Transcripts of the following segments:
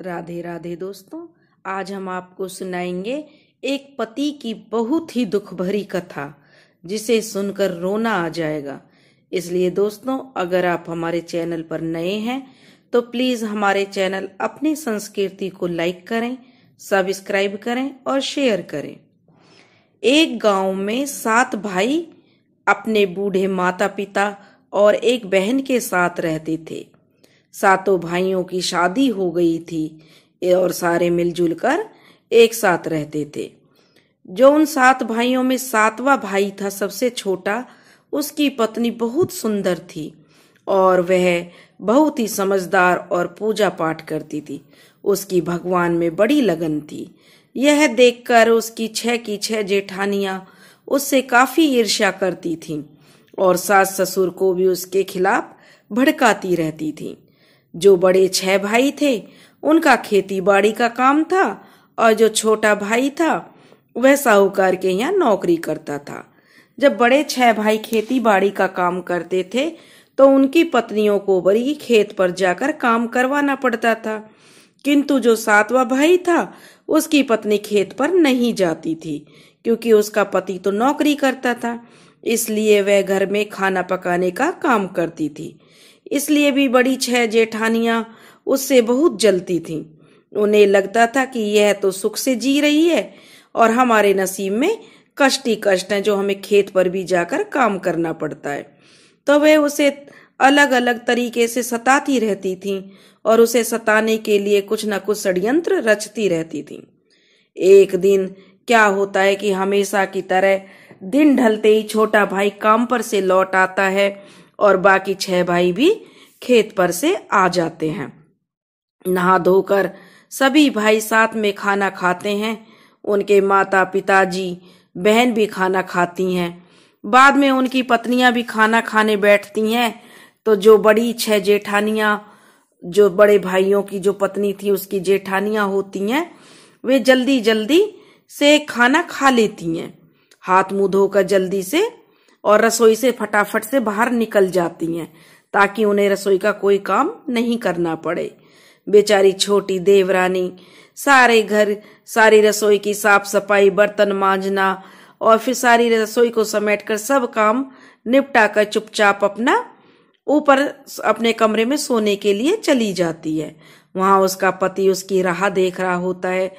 राधे राधे दोस्तों आज हम आपको सुनाएंगे एक पति की बहुत ही दुख भरी कथा जिसे सुनकर रोना आ जाएगा इसलिए दोस्तों अगर आप हमारे चैनल पर नए हैं तो प्लीज हमारे चैनल अपनी संस्कृति को लाइक करें सब्सक्राइब करें और शेयर करें एक गांव में सात भाई अपने बूढ़े माता पिता और एक बहन के साथ रहते थे सातों भाइयों की शादी हो गई थी और सारे मिलजुल कर एक साथ रहते थे जो उन सात भाइयों में सातवां भाई था सबसे छोटा उसकी पत्नी बहुत सुंदर थी और वह बहुत ही समझदार और पूजा पाठ करती थी उसकी भगवान में बड़ी लगन थी यह देखकर उसकी छह की छह जेठानियां उससे काफी ईर्ष्या करती थीं और सास ससुर को भी उसके खिलाफ भड़काती रहती थीं जो बड़े छह भाई थे उनका खेती बाड़ी का काम था और जो छोटा भाई था वह साहूकार के यहाँ नौकरी करता था जब बड़े छह भाई खेती बाड़ी का काम करते थे तो उनकी पत्नियों को बड़ी खेत पर जाकर काम करवाना पड़ता था किंतु जो सातवां भाई था उसकी पत्नी खेत पर नहीं जाती थी क्योंकि उसका पति तो नौकरी करता था इसलिए वह घर में खाना पकाने का काम करती थी इसलिए भी बड़ी छह जेठानियां उससे बहुत जलती थीं उन्हें लगता था कि यह तो सुख से जी रही है और हमारे नसीब में कष्ट ही कष्ट है जो हमें खेत पर भी जाकर काम करना पड़ता है तो वे उसे अलग अलग तरीके से सताती रहती थी और उसे सताने के लिए कुछ न कुछ षड्यंत्र रचती रहती थी एक दिन क्या होता है कि हमेशा की तरह दिन ढलते ही छोटा भाई काम पर से लौट आता है और बाकी छह भाई भी खेत पर से आ जाते हैं नहा धोकर सभी भाई साथ में खाना खाते हैं उनके माता पिताजी बहन भी खाना खाती हैं बाद में उनकी पत्नियां भी खाना खाने बैठती हैं तो जो बड़ी छह जेठानियां जो बड़े भाइयों की जो पत्नी थी उसकी जेठानियां होती हैं वे जल्दी जल्दी से खाना खा लेती हैं हाथ मुंह धोकर जल्दी से और रसोई से फटाफट से बाहर निकल जाती हैं ताकि उन्हें रसोई का कोई काम नहीं करना पड़े बेचारी छोटी देवरानी सारे घर सारी रसोई की साफ सफाई बर्तन मांजना और फिर सारी रसोई को समेट कर सब काम निपटा कर चुपचाप अपना ऊपर अपने कमरे में सोने के लिए चली जाती है वहां उसका पति उसकी राह देख रहा होता है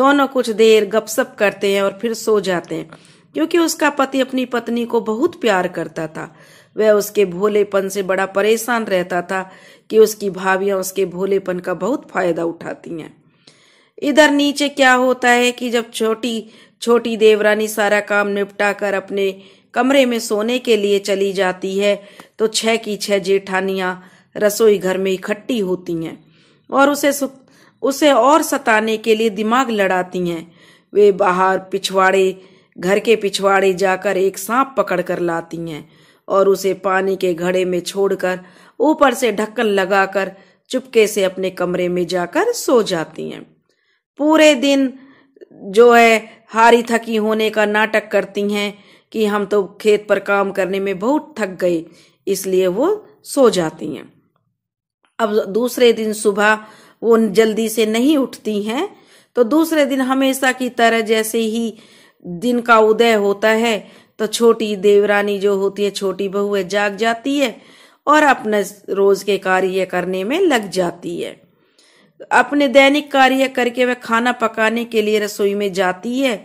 दोनों कुछ देर गपसप करते हैं और फिर सो जाते हैं क्योंकि उसका पति अपनी पत्नी को बहुत प्यार करता था वह उसके भोलेपन से बड़ा परेशान रहता था कि उसकी भाभियां उसके भोलेपन का बहुत फायदा उठाती हैं इधर नीचे क्या होता है कि जब छोटी छोटी देवरानी सारा काम कर अपने कमरे में सोने के लिए चली जाती है तो छह की छह जेठानियां रसोई घर में इकट्ठी होती हैं और उसे उसे और सताने के लिए दिमाग लड़ाती हैं वे बाहर पिछवाड़े घर के पिछवाड़े जाकर एक सांप पकड़ कर लाती हैं और उसे पानी के घड़े में छोड़कर ऊपर से ढक्कन लगाकर चुपके से अपने कमरे में जाकर सो जाती हैं पूरे दिन जो है हारी थकी होने का नाटक करती हैं कि हम तो खेत पर काम करने में बहुत थक गए इसलिए वो सो जाती हैं अब दूसरे दिन सुबह वो जल्दी से नहीं उठती हैं तो दूसरे दिन हमेशा की तरह जैसे ही दिन का उदय होता है तो छोटी देवरानी जो होती है छोटी बहू है जाग जाती है और अपने रोज के कार्य करने में लग जाती है अपने दैनिक कार्य करके वह खाना पकाने के लिए रसोई में जाती है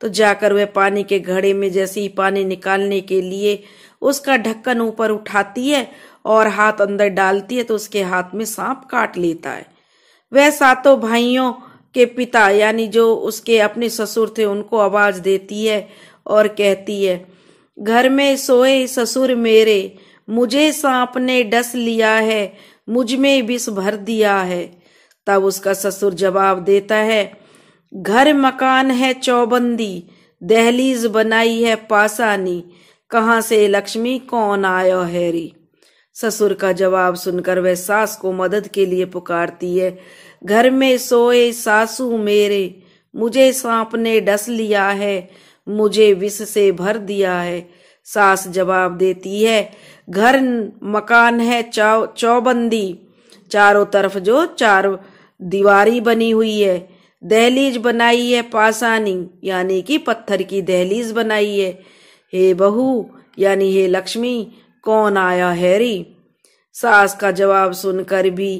तो जाकर वह पानी के घड़े में जैसे ही पानी निकालने के लिए उसका ढक्कन ऊपर उठाती है और हाथ अंदर डालती है तो उसके हाथ में सांप काट लेता है वह सातों भाइयों के पिता यानी जो उसके अपने ससुर थे उनको आवाज देती है और कहती है घर में सोए ससुर मेरे मुझे सांप ने डस लिया है मुझ में विष भर दिया है तब उसका ससुर जवाब देता है घर मकान है चौबंदी दहलीज बनाई है पासानी कहाँ से लक्ष्मी कौन आयो हैरी ससुर का जवाब सुनकर वह सास को मदद के लिए पुकारती है घर में सोए सासू मेरे मुझे सांप ने डस लिया है मुझे विष से भर दिया है सास जवाब देती है घर मकान है चौ चौबंदी चारों तरफ जो चार दीवारी बनी हुई है दहलीज बनाई है पासानी यानी कि पत्थर की दहलीज बनाई है हे बहू यानी हे लक्ष्मी कौन आया हैरी सास का जवाब सुनकर भी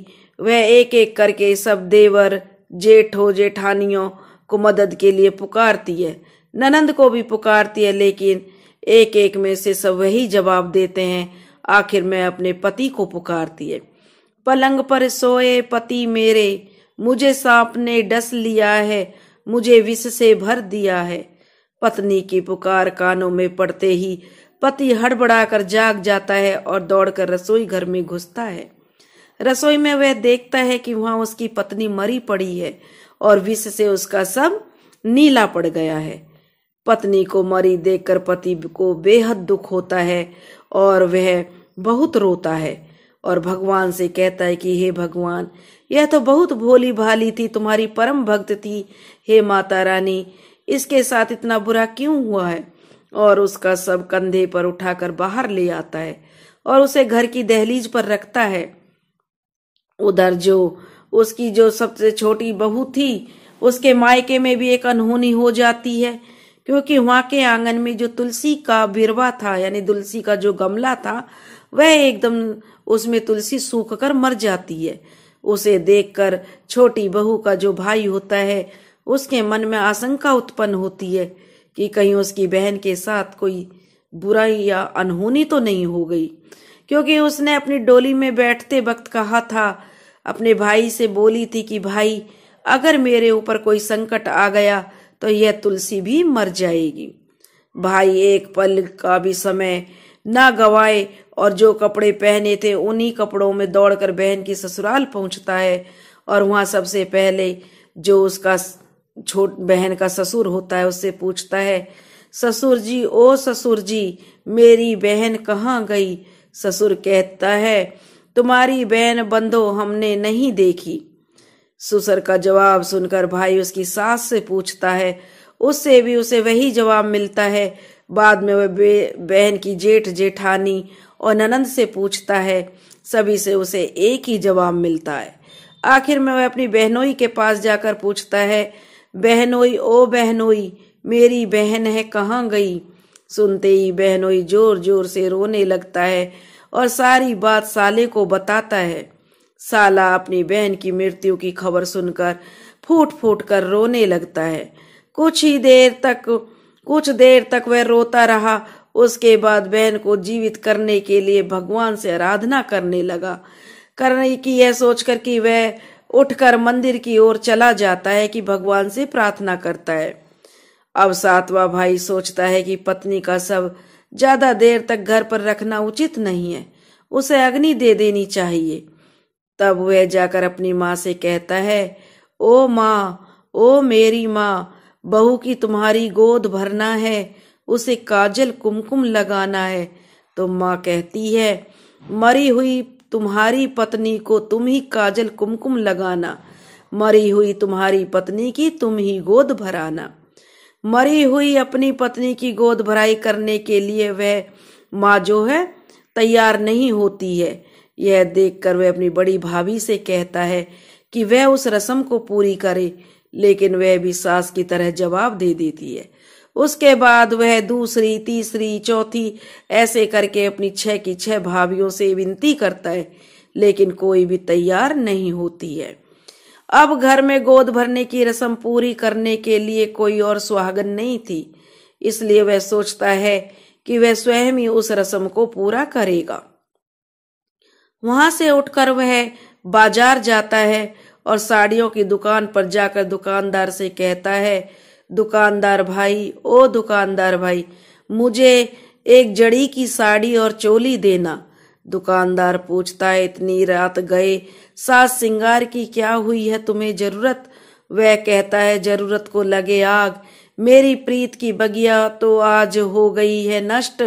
वह एक एक करके सब देवर जेठो जेठानियों को मदद के लिए पुकारती है ननंद को भी पुकारती है लेकिन एक एक में से सब वही जवाब देते हैं आखिर मैं अपने पति को पुकारती है पलंग पर सोए पति मेरे मुझे सांप ने डस लिया है मुझे विष से भर दिया है पत्नी की पुकार कानों में पड़ते ही पति हड़बड़ाकर जाग जाता है और दौड़कर रसोई घर में घुसता है रसोई में वह देखता है कि वहां उसकी पत्नी मरी पड़ी है और विष से उसका सब नीला पड़ गया है पत्नी को मरी देखकर पति को बेहद दुख होता है और वह बहुत रोता है और भगवान से कहता है कि हे भगवान यह तो बहुत भोली भाली थी तुम्हारी परम भक्त थी हे माता रानी इसके साथ इतना बुरा क्यों हुआ है और उसका सब कंधे पर उठाकर बाहर ले आता है और उसे घर की दहलीज पर रखता है उधर जो उसकी जो सबसे छोटी बहू थी उसके मायके में भी एक अनहोनी हो जाती है क्योंकि वहां के आंगन में जो तुलसी का बिरवा था यानी तुलसी का जो गमला था वह एकदम उसमें तुलसी सूख कर मर जाती है उसे देखकर छोटी बहू का जो भाई होता है उसके मन में आशंका उत्पन्न होती है कि कहीं उसकी बहन के साथ कोई बुराई या अनहोनी तो नहीं हो गई क्योंकि उसने अपनी डोली में बैठते वक्त कहा था अपने भाई से बोली थी कि भाई अगर मेरे ऊपर कोई संकट आ गया तो यह तुलसी भी मर जाएगी भाई एक पल का भी समय ना गवाए और जो कपड़े पहने थे उन्हीं कपड़ों में दौड़कर बहन की ससुराल पहुंचता है और वहां सबसे पहले जो उसका छोट बहन का ससुर होता है उससे पूछता है ससुर जी ओ ससुर जी मेरी बहन कहाँ गई ससुर कहता है तुम्हारी बहन बंधो हमने नहीं देखी सुसर का जवाब सुनकर भाई उसकी सास से पूछता है उससे भी उसे वही जवाब मिलता है बाद में वह बहन की जेठ जेठानी और ननंद से पूछता है सभी से उसे एक ही जवाब मिलता है आखिर में वह अपनी बहनोई के पास जाकर पूछता है बहनोई ओ बहनोई मेरी बहन है कहाँ गई सुनते ही बहनोई जोर जोर से रोने लगता है और सारी बात साले को बताता है साला अपनी बहन की मृत्यु की खबर सुनकर फूट फूट कर रोने लगता है कुछ ही देर तक कुछ देर तक वह रोता रहा उसके बाद बहन को जीवित करने के लिए भगवान से आराधना करने लगा करने की यह सोचकर कि वह उठकर मंदिर की ओर चला जाता है कि भगवान से प्रार्थना करता है अब सातवा भाई सोचता है कि पत्नी का सब ज्यादा देर तक घर पर रखना उचित नहीं है उसे अग्नि दे देनी चाहिए तब वह जाकर अपनी माँ से कहता है ओ माँ ओ मेरी माँ बहू की तुम्हारी गोद भरना है उसे काजल कुमकुम लगाना है तो माँ कहती है मरी हुई तुम्हारी पत्नी को तुम ही काजल कुमकुम लगाना मरी हुई तुम्हारी पत्नी की तुम ही गोद भराना मरी हुई अपनी पत्नी की गोद भराई करने के लिए वह माँ जो है तैयार नहीं होती है यह देखकर वह अपनी बड़ी भाभी से कहता है कि वह उस रसम को पूरी करे लेकिन वह भी सास की तरह जवाब दे देती है उसके बाद वह दूसरी तीसरी चौथी ऐसे करके अपनी छह की छह भाभियों से विनती करता है लेकिन कोई भी तैयार नहीं होती है अब घर में गोद भरने की रस्म पूरी करने के लिए कोई और सुहागन नहीं थी इसलिए वह सोचता है कि वह स्वयं ही उस रस्म को पूरा करेगा वहां से उठकर वह बाजार जाता है और साड़ियों की दुकान पर जाकर दुकानदार से कहता है दुकानदार भाई ओ दुकानदार भाई मुझे एक जड़ी की साड़ी और चोली देना दुकानदार पूछता है इतनी रात गए सास सिंगार की क्या हुई है तुम्हें जरूरत वह कहता है जरूरत को लगे आग मेरी प्रीत की बगिया तो आज हो गई है नष्ट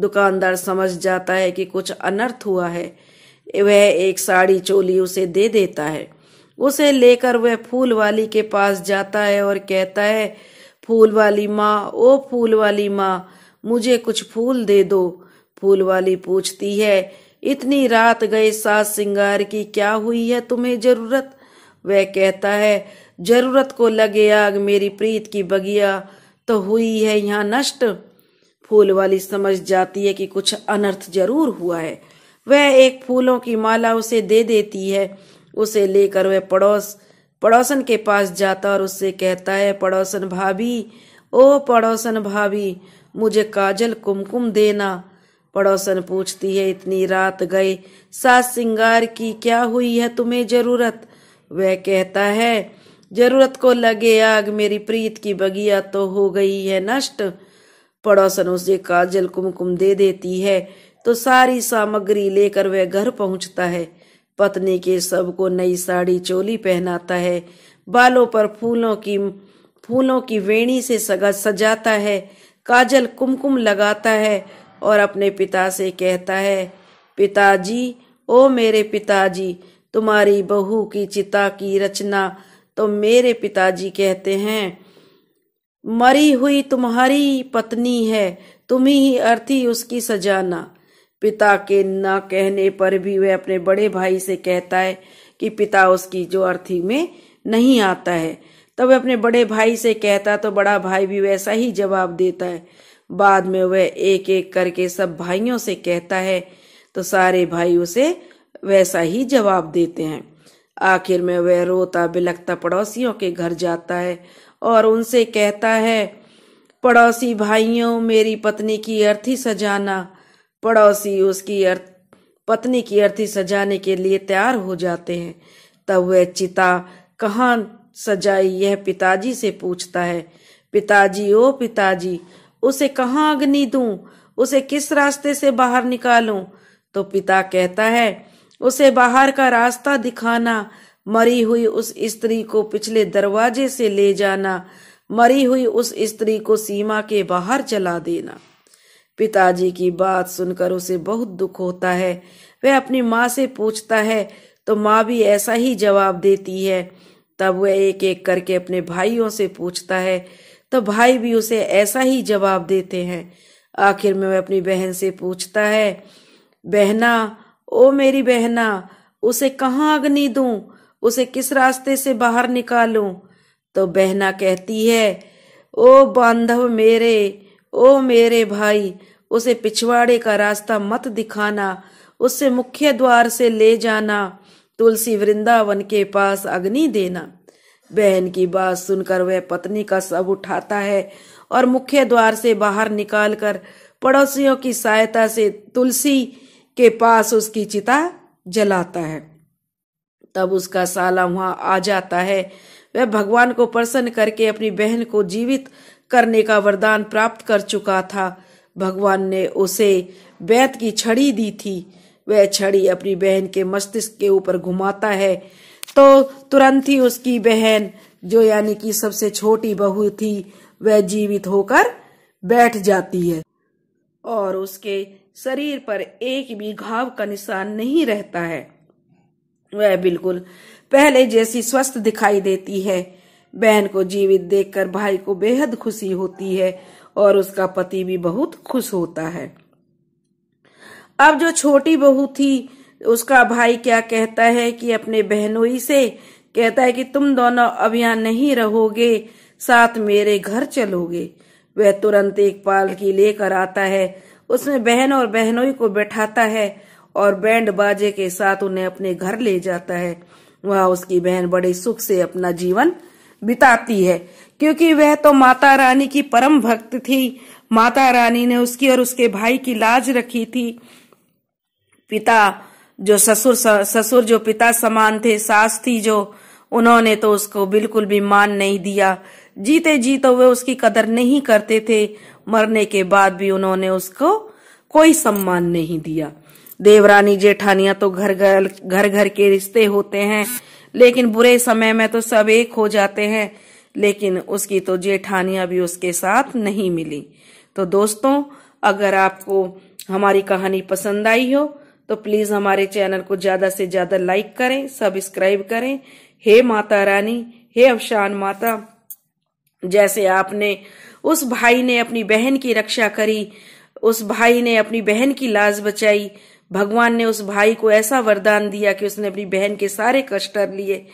दुकानदार समझ जाता है कि कुछ अनर्थ हुआ है वह एक साड़ी चोली उसे दे देता है उसे लेकर वह फूल वाली के पास जाता है और कहता है फूल वाली माँ ओ फूल वाली माँ मुझे कुछ फूल दे दो फूल वाली पूछती है इतनी रात गए सास सिंगार की क्या हुई है तुम्हें जरूरत वह कहता है जरूरत को लगे आग मेरी प्रीत की बगिया तो हुई है यहाँ नष्ट फूल वाली समझ जाती है कि कुछ अनर्थ जरूर हुआ है वह एक फूलों की माला उसे दे देती है उसे लेकर वह पड़ोस पड़ोसन के पास जाता और उससे कहता है पड़ोसन भाभी ओ पड़ोसन भाभी मुझे काजल कुमकुम देना पड़ोसन पूछती है इतनी रात गए सास सिंगार की क्या हुई है तुम्हें जरूरत वह कहता है जरूरत को लगे आग मेरी प्रीत की बगिया तो हो गई है नष्ट पड़ोसन उसे काजल कुमकुम दे देती है तो सारी सामग्री लेकर वह घर पहुंचता है पत्नी के सब को नई साड़ी चोली पहनाता है बालों पर फूलों की फूलों की वेणी से सगा सजाता है काजल कुमकुम लगाता है और अपने पिता से कहता है पिताजी ओ मेरे पिताजी तुम्हारी बहू की चिता की रचना तो मेरे पिताजी कहते हैं मरी हुई तुम्हारी पत्नी है तुम ही अर्थी उसकी सजाना पिता के न कहने पर भी वह अपने बड़े भाई से कहता है कि पिता उसकी जो अर्थी में नहीं आता है तब वह अपने बड़े भाई से कहता तो बड़ा भाई भी वैसा ही जवाब देता है बाद में वह एक एक करके सब भाइयों से कहता है तो सारे भाई उसे वैसा ही जवाब देते हैं आखिर में वह रोता बिलखता पड़ोसियों के घर जाता है और उनसे कहता है पड़ोसी भाइयों मेरी पत्नी की अर्थी सजाना पड़ोसी उसकी अर्थ पत्नी की अर्थी सजाने के लिए तैयार हो जाते हैं तब वह चिता कहाँ सजाई यह पिताजी से पूछता है पिताजी ओ पिताजी उसे कहाँ अग्नि दूं उसे किस रास्ते से बाहर निकालूं तो पिता कहता है उसे बाहर का रास्ता दिखाना मरी हुई उस स्त्री को पिछले दरवाजे से ले जाना मरी हुई उस स्त्री को सीमा के बाहर चला देना पिताजी की बात सुनकर उसे बहुत दुख होता है वह अपनी माँ से पूछता है तो माँ भी ऐसा ही जवाब देती है तब वह एक एक करके अपने भाइयों से पूछता है तो भाई भी उसे ऐसा ही जवाब देते हैं आखिर में वह अपनी बहन से पूछता है बहना ओ मेरी बहना उसे कहाँ अग्नि दूं उसे किस रास्ते से बाहर निकालूं तो बहना कहती है ओ बांधव मेरे ओ मेरे भाई उसे पिछवाड़े का रास्ता मत दिखाना उसे मुख्य द्वार से ले जाना तुलसी वृंदावन के पास अग्नि देना बहन की बात सुनकर वह पत्नी का सब उठाता है और मुख्य द्वार से बाहर निकालकर पड़ोसियों की सहायता से तुलसी के पास उसकी चिता जलाता है तब उसका साला वहां आ जाता है वह भगवान को प्रसन्न करके अपनी बहन को जीवित करने का वरदान प्राप्त कर चुका था भगवान ने उसे बैत की छड़ी दी थी वह छड़ी अपनी बहन के मस्तिष्क के ऊपर घुमाता है तो तुरंत ही उसकी बहन जो यानी कि सबसे छोटी बहू थी वह जीवित होकर बैठ जाती है और उसके शरीर पर एक भी घाव का निशान नहीं रहता है वह बिल्कुल पहले जैसी स्वस्थ दिखाई देती है बहन को जीवित देखकर भाई को बेहद खुशी होती है और उसका पति भी बहुत खुश होता है अब जो छोटी बहू थी उसका भाई क्या कहता है कि अपने बहनोई से कहता है कि तुम दोनों अब यहाँ नहीं रहोगे साथ मेरे घर चलोगे वह तुरंत एक पालकी लेकर आता है उसमें बहन और बहनोई को बैठाता है और बैंड बाजे के साथ उन्हें अपने घर ले जाता है वहाँ उसकी बहन बड़े सुख से अपना जीवन बिताती है क्योंकि वह तो माता रानी की परम भक्त थी माता रानी ने उसकी और उसके भाई की लाज रखी थी पिता जो ससुर ससुर जो पिता समान थे सास थी जो उन्होंने तो उसको बिल्कुल भी मान नहीं दिया जीते जी तो वे उसकी कदर नहीं करते थे मरने के बाद भी उन्होंने उसको कोई सम्मान नहीं दिया देवरानी जेठानिया तो घर घर घर घर के रिश्ते होते हैं लेकिन बुरे समय में तो सब एक हो जाते हैं लेकिन उसकी तो जेठानिया भी उसके साथ नहीं मिली तो दोस्तों अगर आपको हमारी कहानी पसंद आई हो तो प्लीज हमारे चैनल को ज्यादा से ज्यादा लाइक करें सब्सक्राइब करें हे माता रानी हे अवशान माता जैसे आपने उस भाई ने अपनी बहन की रक्षा करी उस भाई ने अपनी बहन की लाज बचाई भगवान ने उस भाई को ऐसा वरदान दिया कि उसने अपनी बहन के सारे कष्ट कर लिए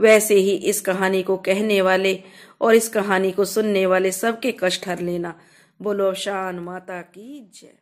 वैसे ही इस कहानी को कहने वाले और इस कहानी को सुनने वाले सबके कष्ट हर लेना बोलो शान माता की जय